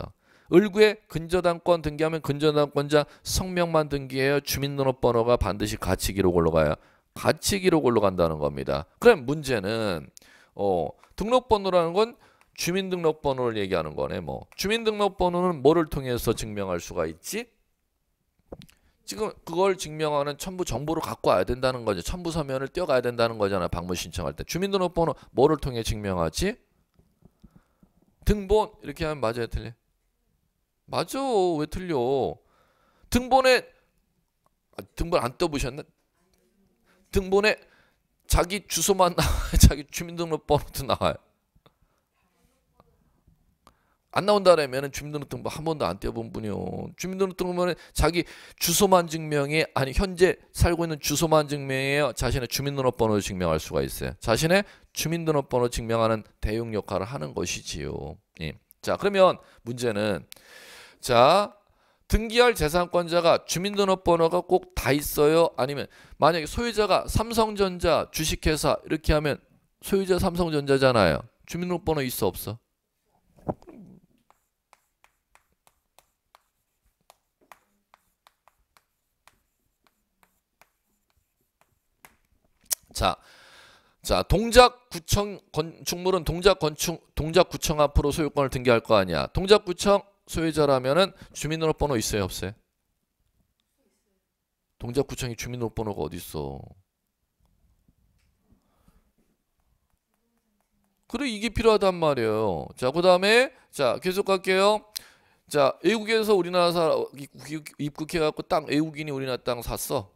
을구의 근저당권 등기하면 근저당권자 성명만 등기해요. 주민등록번호가 반드시 같이 기록 올라가요. 같이 기록 으로간다는 겁니다. 그럼 문제는 어, 등록번호라는 건 주민등록번호를 얘기하는 거네 뭐 주민등록번호는 뭐를 통해서 증명할 수가 있지? 지금 그걸 증명하는 첨부 정보를 갖고 와야 된다는 거죠. 첨부 서면을 떼어가야 된다는 거잖아. 방문 신청할 때. 주민등록번호 뭐를 통해 증명하지? 등본 이렇게 하면 맞아요, 틀려? 맞아. 왜 틀려? 등본에 아, 등본 안 떠보셨나? 등본에 자기 주소만 나와요. 자기 주민등록번호도 나와요. 안 나온다라면 은 주민등록등본 한 번도 안 떼어본 분이요. 주민등록등본에 자기 주소만 증명해 아니 현재 살고 있는 주소만 증명해 자신의 주민등록번호를 증명할 수가 있어요. 자신의 주민등록번호 증명하는 대응 역할을 하는 것이지요. 예. 자 그러면 문제는 자 등기할 재산권자가 주민등록번호가 꼭 다 있어요? 아니면 만약에 소유자가 삼성전자 주식회사 이렇게 하면 소유자 삼성전자잖아요. 주민등록번호 있어 없어? 자, 동작구청 건축물은 동작건축 동작구청 앞으로 소유권을 등기할 거 아니야. 동작구청 소유자라면은 주민등록번호 있어요, 없어요? 동작구청이 주민등록번호가 어디 있어? 그래 이게 필요하단 말이에요. 자, 그다음에 자, 계속 갈게요. 자, 외국에서 우리나라 사 입국해 갖고 땅 외국인이 우리나라 땅 샀어.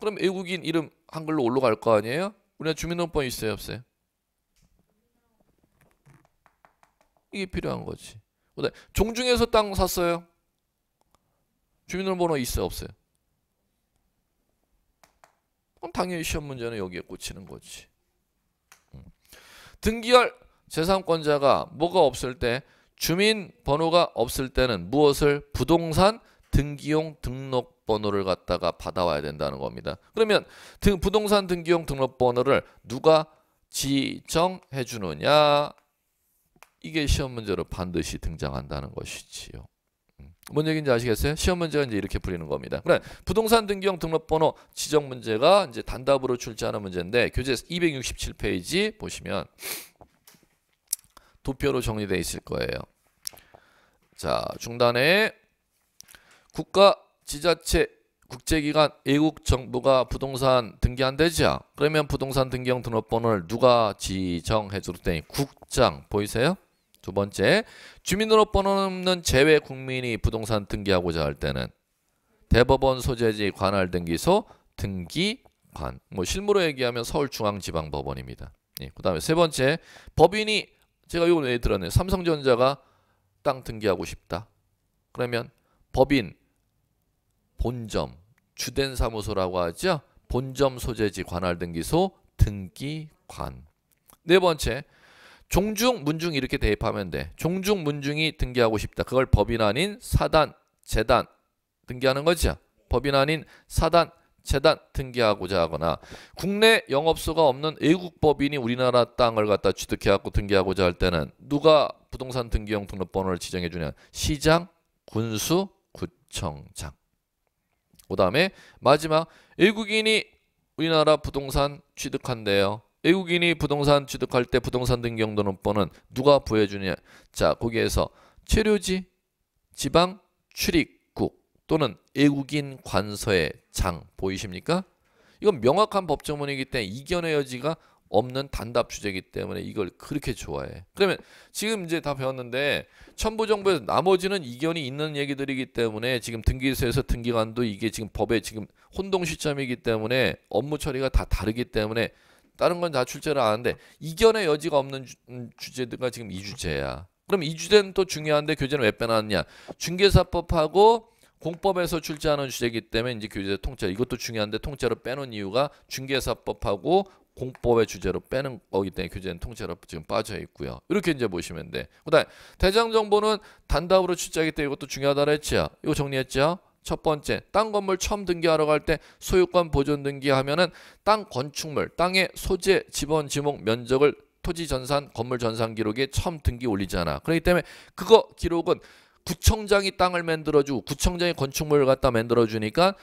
그럼 외국인 이름 한글로 올라갈 거 아니에요? 우리나라 주민등록번 있어요 없어요? 이게 필요한 거지 종중에서 땅 샀어요? 주민등록번호 있어요 없어요? 그럼 당연히 시험 문제는 여기에 꽂히는 거지 음. 등기할 재산권자가 뭐가 없을 때 주민번호가 없을 때는 무엇을 부동산 등기용 등록번호를 갖다가 받아와야 된다는 겁니다. 그러면 등, 부동산 등기용 등록번호를 누가 지정해 주느냐 이게 시험 문제로 반드시 등장한다는 것이지요. 음, 뭔 얘기인지 아시겠어요? 시험 문제가 이제 이렇게 풀리는 겁니다. 그래, 부동산 등기용 등록번호 지정 문제가 이제 단답으로 출제하는 문제인데 교재 267페이지 보시면 도표로 정리되어 있을 거예요. 자, 중단에 국가 지자체 국제기관 외국 정부가 부동산 등기한 되죠. 그러면 부동산 등기형 등록번호를 누가 지정해 줄 때니 국장 보이세요? 두 번째 주민등록번호는 없 제외 국민이 부동산 등기하고자 할 때는 대법원 소재지 관할 등기소 등기관 뭐 실무로 얘기하면 서울중앙지방법원입니다. 예, 그다음에 세 번째 법인이 제가 이걸 왜 들었네요. 삼성전자가 땅 등기하고 싶다. 그러면 법인 본점, 주된 사무소라고 하죠. 본점 소재지 관할 등기소 등기관. 네 번째, 종중 문중 이렇게 대입하면 돼. 종중 문중이 등기하고 싶다. 그걸 법인 아닌 사단, 재단 등기하는 거죠. 법인 아닌 사단, 재단 등기하고자 하거나 국내 영업소가 없는 외국 법인이 우리나라 땅을 갖다 취득해 갖고 등기하고자 할 때는 누가 부동산 등기용 등록번호를 지정해 주냐 시장 군수 구청장 그 다음에 마지막 외국인이 우리나라 부동산 취득한대요. 외국인이 부동산 취득할 때 부동산 등기용도 는 누가 보여주냐? 자 거기에서 체류지, 지방, 출입국 또는 외국인 관서의 장 보이십니까? 이건 명확한 법조문이기 때문에 이견의 여지가 없는 단답 주제이기 때문에 이걸 그렇게 좋아해. 그러면 지금 이제 다 배웠는데 첨부 정부에서 나머지는 이견이 있는 얘기들이기 때문에 지금 등기소에서 등기관도 이게 지금 법에 지금 혼동 시점이기 때문에 업무 처리가 다 다르기 때문에 다른 건 다 출제를 안 하는데 이견의 여지가 없는 주, 음, 주제가 지금 이 주제야. 그럼 이 주제는 또 중요한데 교재는 왜 빼놨냐? 중개사법하고 공법에서 출제하는 주제이기 때문에 이제 교재 통째 이것도 중요한데 통째로 빼놓은 이유가 중개사법하고 공법의 주제로 빼는 거기 때문에 규제는 통째로 지금 빠져 있고요. 이렇게 이제 보시면 돼. 그다음 대장 정보는 단답으로 출제하기 때문에 이것도 중요하다 했죠 이거 정리했죠첫 번째, 땅 건물 처음 등기하러 갈 때 소유권 보존 등기하면은 땅 건축물, 땅의 소재, 지번, 지목, 면적을 토지 전산, 건물 전산 기록에 처음 등기 올리잖아. 그렇기 때문에 그거 기록은 구청장이 땅을 만들어주고 구청장이 건축물을 갖다 만들어주니까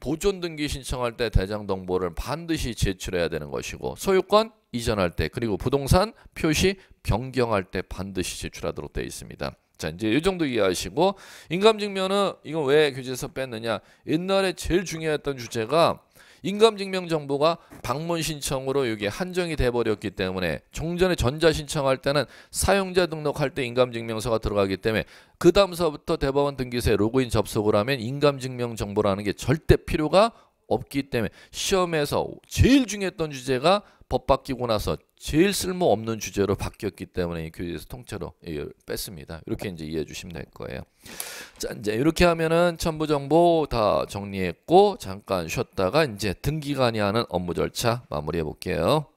보존 등기 신청할 때 대장 동보를 반드시 제출해야 되는 것이고 소유권 이전할 때 그리고 부동산 표시 변경할 때 반드시 제출하도록 되어 있습니다. 자 이제 이 정도 이해하시고 인감증명은 이거왜 교재에서 뺐느냐 옛날에 제일 중요했던 주제가 인감증명 정보가 방문 신청으로 여기 한정이 돼버렸기 때문에 종전에 전자 신청할 때는 사용자 등록할 때 인감증명서가 들어가기 때문에 그 다음서부터 대법원 등기소에 로그인 접속을 하면 인감증명 정보라는 게 절대 필요가 없기 때문에 시험에서 제일 중요했던 주제가 법 바뀌고 나서 제일 쓸모없는 주제로 바뀌었기 때문에 교재에서 통째로 뺐습니다. 이렇게 이제 이해해 주시면 될 거예요. 자, 이제 이렇게 하면은 첨부 정보 다 정리했고 잠깐 쉬었다가 이제 등기관이 하는 업무 절차 마무리해 볼게요.